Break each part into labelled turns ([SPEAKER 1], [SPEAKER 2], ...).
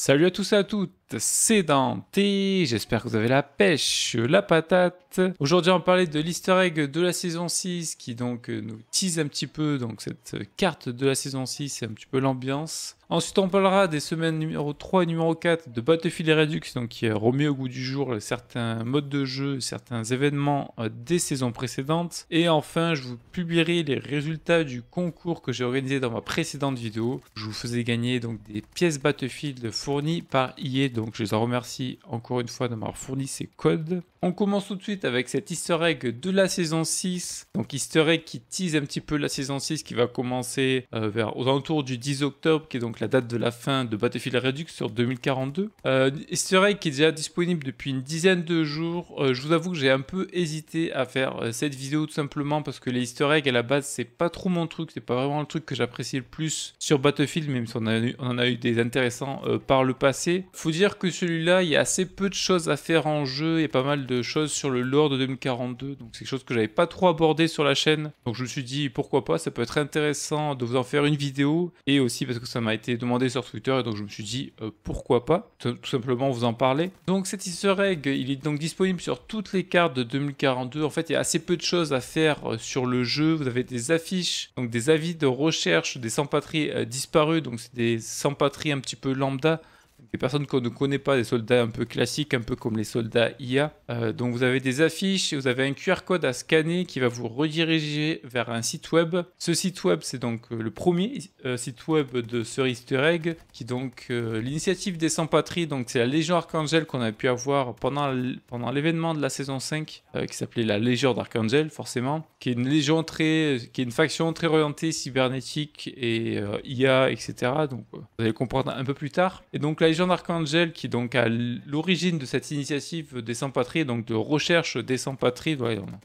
[SPEAKER 1] Salut à tous et à toutes Sédenté. j'espère que vous avez la pêche, la patate. Aujourd'hui on parlait de l'easter egg de la saison 6 qui donc euh, nous tease un petit peu donc cette carte de la saison 6 et un petit peu l'ambiance. Ensuite on parlera des semaines numéro 3 et numéro 4 de Battlefield Redux donc qui remet au goût du jour certains modes de jeu, certains événements euh, des saisons précédentes. Et enfin je vous publierai les résultats du concours que j'ai organisé dans ma précédente vidéo. Je vous faisais gagner donc des pièces Battlefield fournies par ied. Donc je les en remercie encore une fois de m'avoir fourni ces codes. On commence tout de suite avec cet easter egg de la saison 6. Donc easter egg qui tease un petit peu la saison 6 qui va commencer euh, vers aux alentours du 10 octobre qui est donc la date de la fin de Battlefield Redux sur 2042. Euh, easter egg qui est déjà disponible depuis une dizaine de jours. Euh, je vous avoue que j'ai un peu hésité à faire euh, cette vidéo tout simplement parce que les easter eggs à la base c'est pas trop mon truc, c'est pas vraiment le truc que j'apprécie le plus sur Battlefield même si on, en a eu des intéressants par le passé. Faut dire que celui-là il y a assez peu de choses à faire en jeu et pas mal de de choses sur le lore de 2042. Donc c'est quelque chose que j'avais pas trop abordé sur la chaîne. Donc je me suis dit pourquoi pas, ça peut être intéressant de vous en faire une vidéo. Et aussi parce que ça m'a été demandé sur Twitter. Et donc je me suis dit euh, pourquoi pas, tout, simplement vous en parler. Donc cet easter egg, il est donc disponible sur toutes les cartes de 2042. En fait, il y a assez peu de choses à faire euh, sur le jeu. Vous avez des affiches, donc des avis de recherche des sans-patries euh, disparus. Donc c'est des sans patrie un petit peu lambda des personnes qu'on ne connaît pas, des soldats un peu classiques, un peu comme les soldats IA. Euh, donc vous avez des affiches, vous avez un QR code à scanner qui va vous rediriger vers un site web. Ce site web, c'est donc euh, le premier euh, site web de ce Easter Egg, qui donc l'initiative des sans-patries, donc c'est la Légion Archangel qu'on a pu avoir pendant l'événement de la saison 5, qui s'appelait la Légion d'Archangel, forcément, qui est une légion très, qui est une faction très orientée cybernétique et IA, etc. Donc vous allez comprendre un peu plus tard. Et donc là, Légion d'Archangel qui donc à l'origine de cette initiative des sans-patries, donc de recherche des sans-patries.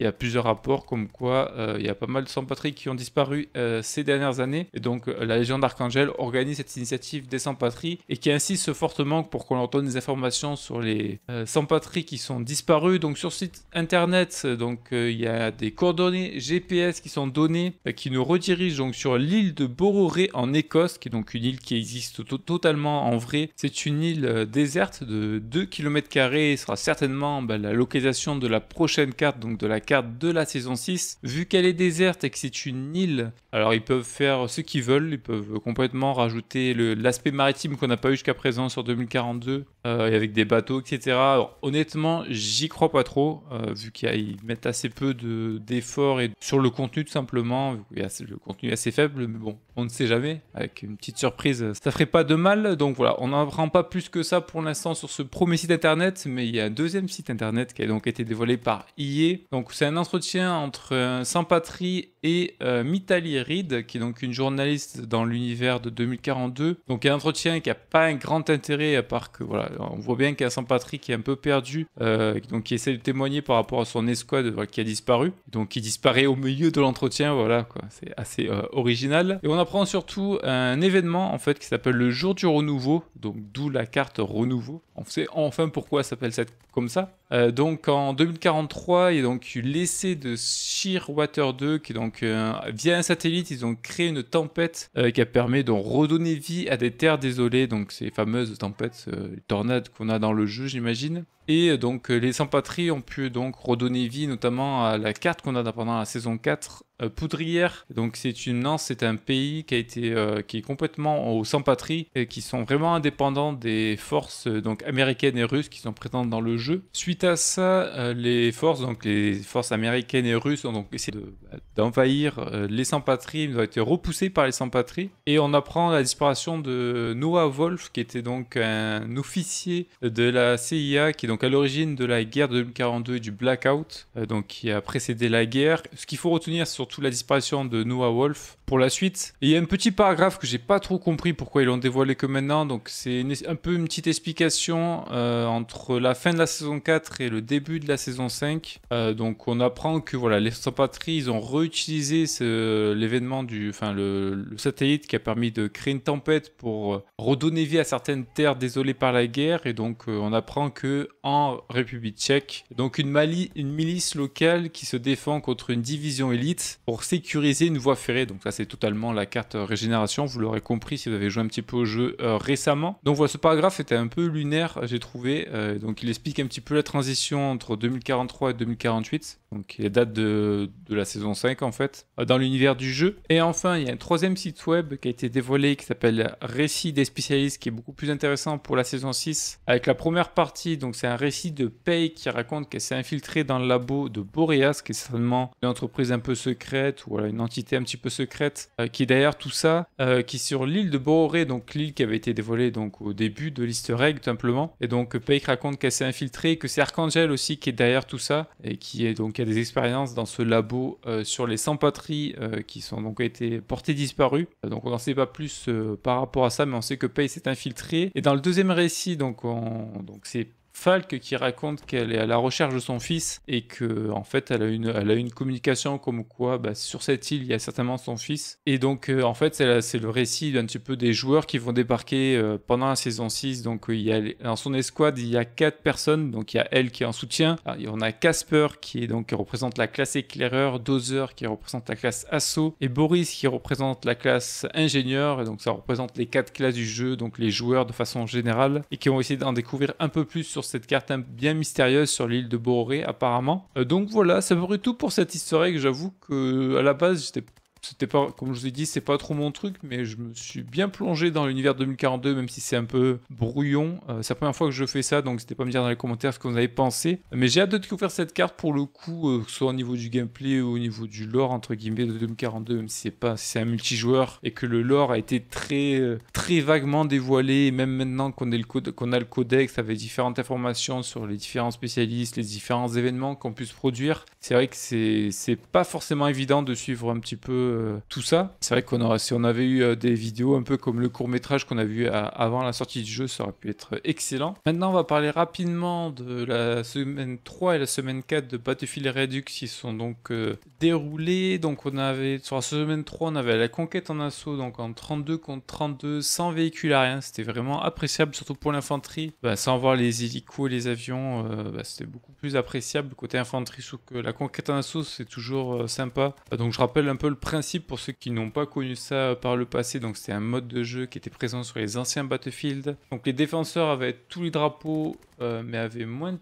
[SPEAKER 1] il y a plusieurs rapports comme quoi euh, il y a pas mal de sans-patries qui ont disparu euh, ces dernières années. Et donc euh, la Légion d'Archangel organise cette initiative des sans-patries et qui insiste fortement pour qu'on leur donne des informations sur les sans-patries qui sont disparus. Donc sur site internet, donc il y a des coordonnées GPS qui sont données, qui nous redirigent donc sur l'île de Bororé en Écosse, qui est donc une île qui existe totalement en vrai. C'est une île euh, déserte de 2 km carrés sera certainement bah, la localisation de la prochaine carte, donc de la carte de la saison 6. Vu qu'elle est déserte et que c'est une île, alors ils peuvent faire ce qu'ils veulent, ils peuvent complètement rajouter l'aspect maritime qu'on n'a pas eu jusqu'à présent sur 2042, euh, et avec des bateaux, etc. honnêtement, j'y crois pas trop, euh, vu qu'ils mettent assez peu d'efforts et sur le contenu tout simplement, le contenu est assez faible, mais bon, on ne sait jamais, avec une petite surprise, ça ferait pas de mal, donc voilà, on en pas plus que ça pour l'instant sur ce premier site internet, mais il y a un deuxième site internet qui a donc été dévoilé par IE. Donc c'est un entretien entre euh, Sampatri et euh, Mitali Reid, qui est donc une journaliste dans l'univers de 2042. Donc un entretien qui a pas un grand intérêt à part que voilà, on voit bien qu'il y a Sampatri qui est un peu perdu, euh, donc qui essaie de témoigner par rapport à son escouade qui a disparu, donc qui disparaît au milieu de l'entretien, voilà quoi, c'est assez euh, original. Et on apprend surtout un événement en fait qui s'appelle le jour du renouveau, donc d'où la carte renouveau. On sait enfin pourquoi ça s'appelle cette comme ça. Euh, donc en 2043, il y a donc eu l'essai de Shearwater 2 qui est donc euh, via un satellite, ils ont créé une tempête euh, qui a permis de redonner vie à des terres désolées, donc ces fameuses tempêtes, tornades qu'on a dans le jeu, j'imagine. Et donc euh, les sans-patries ont pu donc redonner vie notamment à la carte qu'on a pendant la saison 4, euh, Poudrière. Donc c'est une lance, c'est un pays qui a été euh, qui est complètement aux sans-patries et qui sont vraiment indépendants des forces donc américaines et russes qui sont présentes dans le jeu. Suite à ça, les forces donc les forces américaines et russes ont donc essayé bah, d'envahir les sans-patries, ils ont été repoussés par les sans-patries et on apprend la disparition de Noah Wolf qui était donc un officier de la CIA qui donc à l'origine de la guerre de 2042 et du blackout, euh, donc qui a précédé la guerre. Ce qu'il faut retenir, c'est surtout la disparition de Noah Wolf pour la suite. il y a un petit paragraphe que j'ai pas trop compris pourquoi ils l'ont dévoilé que maintenant. Donc c'est un peu une petite explication euh, entre la fin de la saison 4 et le début de la saison 5. Euh, donc on apprend que voilà, les sans ils ont réutilisé l'événement du, enfin le, satellite qui a permis de créer une tempête pour redonner vie à certaines terres désolées par la guerre. Et donc, on apprend que en République tchèque. Donc une, mali une milice locale qui se défend contre une division élite pour sécuriser une voie ferrée. Donc ça c'est totalement la carte régénération, vous l'aurez compris si vous avez joué un petit peu au jeu euh, récemment. Donc voilà, ce paragraphe était un peu lunaire, j'ai trouvé. Euh, donc il explique un petit peu la transition entre 2043 et 2048, donc les dates de, de la saison 5 en fait, euh, dans l'univers du jeu. Et enfin, il y a un troisième site web qui a été dévoilé qui s'appelle Récit des spécialistes qui est beaucoup plus intéressant pour la saison 6 avec la première partie, donc c'est récit de Pei qui raconte qu'elle s'est infiltrée dans le labo de Boreas, qui est certainement une entreprise un peu secrète, ou une entité un petit peu secrète, euh, qui est derrière tout ça, euh, qui est sur l'île de Bororé, donc l'île qui avait été dévoilée donc, au début de l'easter egg, tout simplement. Et donc Pei raconte qu'elle s'est infiltrée, que c'est Archangel aussi qui est derrière tout ça, et qui est donc a des expériences dans ce labo euh, sur les sans-patries qui sont donc été portées disparues. Donc on n'en sait pas plus par rapport à ça, mais on sait que Pei s'est infiltrée. Et dans le deuxième récit, donc, on... donc c'est Falk qui raconte qu'elle est à la recherche de son fils et que en fait elle a une, elle a une communication comme quoi bah, sur cette île il y a certainement son fils et donc euh, en fait c'est le récit d'un petit peu des joueurs qui vont débarquer euh, pendant la saison 6 donc euh, il y a, dans son escouade il y a quatre personnes donc il y a elle qui est en soutien y en a Casper qui est donc qui représente la classe éclaireur Dozer qui représente la classe assaut et Boris qui représente la classe ingénieur et donc ça représente les quatre classes du jeu donc les joueurs de façon générale et qui vont essayer d'en découvrir un peu plus sur cette carte bien mystérieuse sur l'île de Bororé apparemment. Euh, donc voilà, ça me tout pour cette histoire J'avoue que à la base, j'étais c'était pas, comme je vous ai dit, c'est pas trop mon truc, mais je me suis bien plongé dans l'univers 2042, même si c'est un peu brouillon. Euh, c'est la première fois que je fais ça, donc n'hésitez pas à me dire dans les commentaires ce que vous avez pensé. Mais j'ai hâte de découvrir cette carte pour le coup, euh, soit au niveau du gameplay ou au niveau du lore, entre guillemets, de 2042, même si c'est pas, c'est un multijoueur et que le lore a été très, euh, très vaguement dévoilé, et même maintenant qu'on a le codex avec différentes informations sur les différents spécialistes, les différents événements qu'on puisse produire, c'est vrai que c'est, pas forcément évident de suivre un petit peu euh, tout ça. C'est vrai qu'on aura, si on avait eu euh, des vidéos un peu comme le court métrage qu'on a vu avant la sortie du jeu, ça aurait pu être excellent. Maintenant, on va parler rapidement de la semaine 3 et la semaine 4 de Battlefield Redux qui sont donc euh, déroulés. Donc, on avait sur la semaine 3, on avait la conquête en assaut, donc en 32 contre 32, sans véhicule à rien. C'était vraiment appréciable, surtout pour l'infanterie. Bah, sans voir les hélicos et les avions, bah, c'était beaucoup plus appréciable côté infanterie, que la conquête en assaut, c'est toujours euh, sympa. Donc je rappelle un peu le principe pour ceux qui n'ont pas connu ça euh, par le passé. Donc c'était un mode de jeu qui était présent sur les anciens Battlefield. Donc les défenseurs avaient tous les drapeaux, euh, mais avaient moins de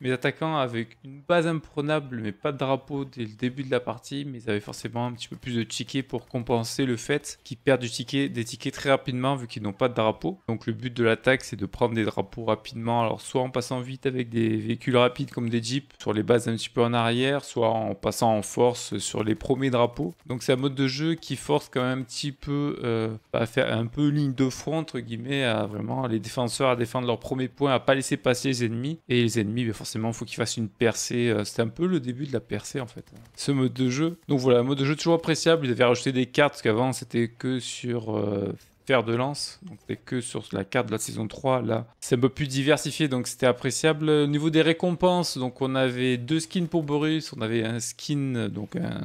[SPEAKER 1] mes attaquants avec une base imprenable mais pas de drapeau dès le début de la partie, mais ils avaient forcément un petit peu plus de tickets pour compenser le fait qu'ils perdent du ticket, des tickets très rapidement vu qu'ils n'ont pas de drapeau. Donc le but de l'attaque c'est de prendre des drapeaux rapidement, alors soit en passant vite avec des véhicules rapides comme des jeeps sur les bases un petit peu en arrière, soit en passant en force sur les premiers drapeaux. Donc c'est un mode de jeu qui force quand même un petit peu euh, à faire un peu ligne de front entre guillemets à vraiment les défenseurs à défendre leurs premiers points, à pas laisser passer les ennemis et les ennemis, mais ben, forcément, il faut qu'ils fassent une percée. Euh, c'était un peu le début de la percée, en fait. Ce mode de jeu. Donc voilà, mode de jeu toujours appréciable. Ils avaient rajouté des cartes, parce qu'avant, c'était que sur... Euh, fer de lance, donc c'était que sur la carte de la saison 3, là c'est un peu plus diversifié, donc c'était appréciable. Au niveau des récompenses, donc on avait deux skins pour Boris, on avait un skin, donc un,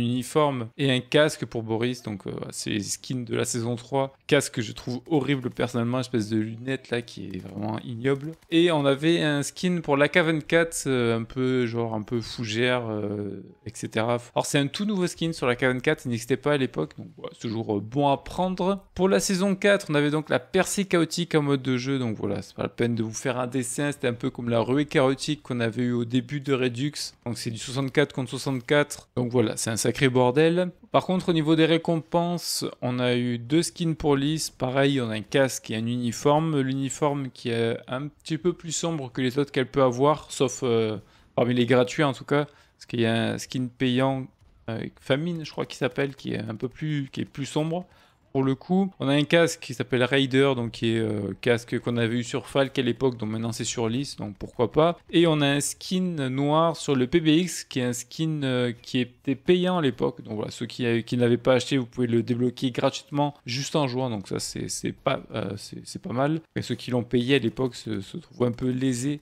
[SPEAKER 1] uniforme et un casque pour Boris. Donc, euh, c'est les skins de la saison 3. Casque que je trouve horrible personnellement, espèce de lunette là qui est vraiment ignoble. Et on avait un skin pour la 24 4 euh, un peu genre un peu fougère, euh, etc. Alors, c'est un tout nouveau skin sur la 24 il n'existait pas à l'époque. Donc, c'est toujours bon à prendre. Pour la saison 4, on avait donc la percée chaotique en mode de jeu. Donc, voilà, c'est pas la peine de vous faire un dessin. C'était un peu comme la ruée chaotique qu'on avait eu au début de Redux. Donc, c'est du 64 contre 64. Donc, voilà, c'est un sacré bordel. Par contre, au niveau des récompenses, on a eu deux skins pour Lys. Pareil, on a un casque et un uniforme. L'uniforme qui est un petit peu plus sombre que les autres qu'elle peut avoir, sauf euh, parmi les gratuits en tout cas. Parce qu'il y a un skin payant, euh, Famine, je crois qu'il s'appelle, qui est un peu plus, qui est plus sombre le coup. On a un casque qui s'appelle Raider, donc qui est euh, casque qu'on avait eu sur Falk à l'époque, donc maintenant c'est sur liste donc pourquoi pas. Et on a un skin noir sur le PBX, qui est un skin euh, qui était payant à l'époque. Donc voilà, ceux qui, euh, n'avaient pas acheté, vous pouvez le débloquer gratuitement juste en jouant, donc ça c'est pas, c'est pas mal. Et ceux qui l'ont payé à l'époque se, trouvent un peu lésés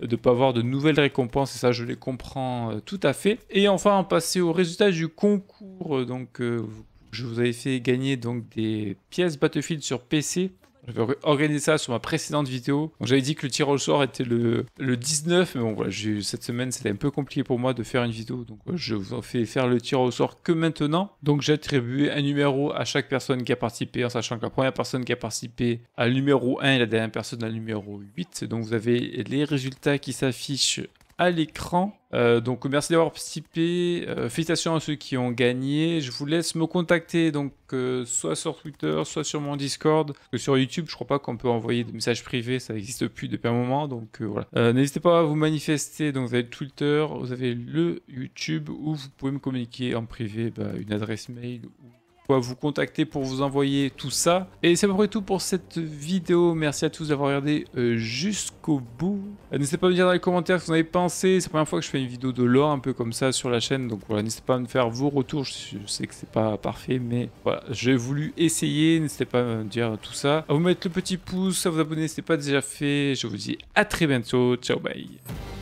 [SPEAKER 1] de ne pas avoir de nouvelles récompenses, et ça je les comprends tout à fait. Et enfin, on au résultat du concours, donc vous pouvez je vous avais fait gagner donc des pièces Battlefield sur PC. J'avais organisé ça sur ma précédente vidéo. J'avais dit que le tir au sort était le, le 19, mais bon voilà, cette semaine c'était un peu compliqué pour moi de faire une vidéo, donc je vous en fais faire le tir au sort que maintenant. Donc j'ai attribué un numéro à chaque personne qui a participé, en sachant que la première personne qui a participé a le numéro 1 et la dernière personne a le numéro 8. Donc vous avez les résultats qui s'affichent l'écran. Euh, donc merci d'avoir participé. Euh, félicitations à ceux qui ont gagné. Je vous laisse me contacter donc euh, soit sur Twitter, soit sur mon Discord, que sur YouTube. Je crois pas qu'on peut envoyer des messages privés, ça existe plus depuis un moment. Donc voilà. N'hésitez pas à vous manifester. Donc vous avez Twitter, vous avez le YouTube où vous pouvez me communiquer en privé bah, une adresse mail ou vous contacter pour vous envoyer tout ça. Et c'est à peu près tout pour cette vidéo. Merci à tous d'avoir regardé euh, jusqu'au bout. Euh, n'hésitez pas à me dire dans les commentaires ce que vous avez pensé. C'est la première fois que je fais une vidéo de l'or un peu comme ça sur la chaîne. Donc voilà, n'hésitez pas à me faire vos retours. Je sais que c'est pas parfait, mais voilà, j'ai voulu essayer. N'hésitez pas à me dire tout ça. À vous mettre le petit pouce, à vous abonner si ce n'est pas déjà fait. Je vous dis à très bientôt. Ciao, bye.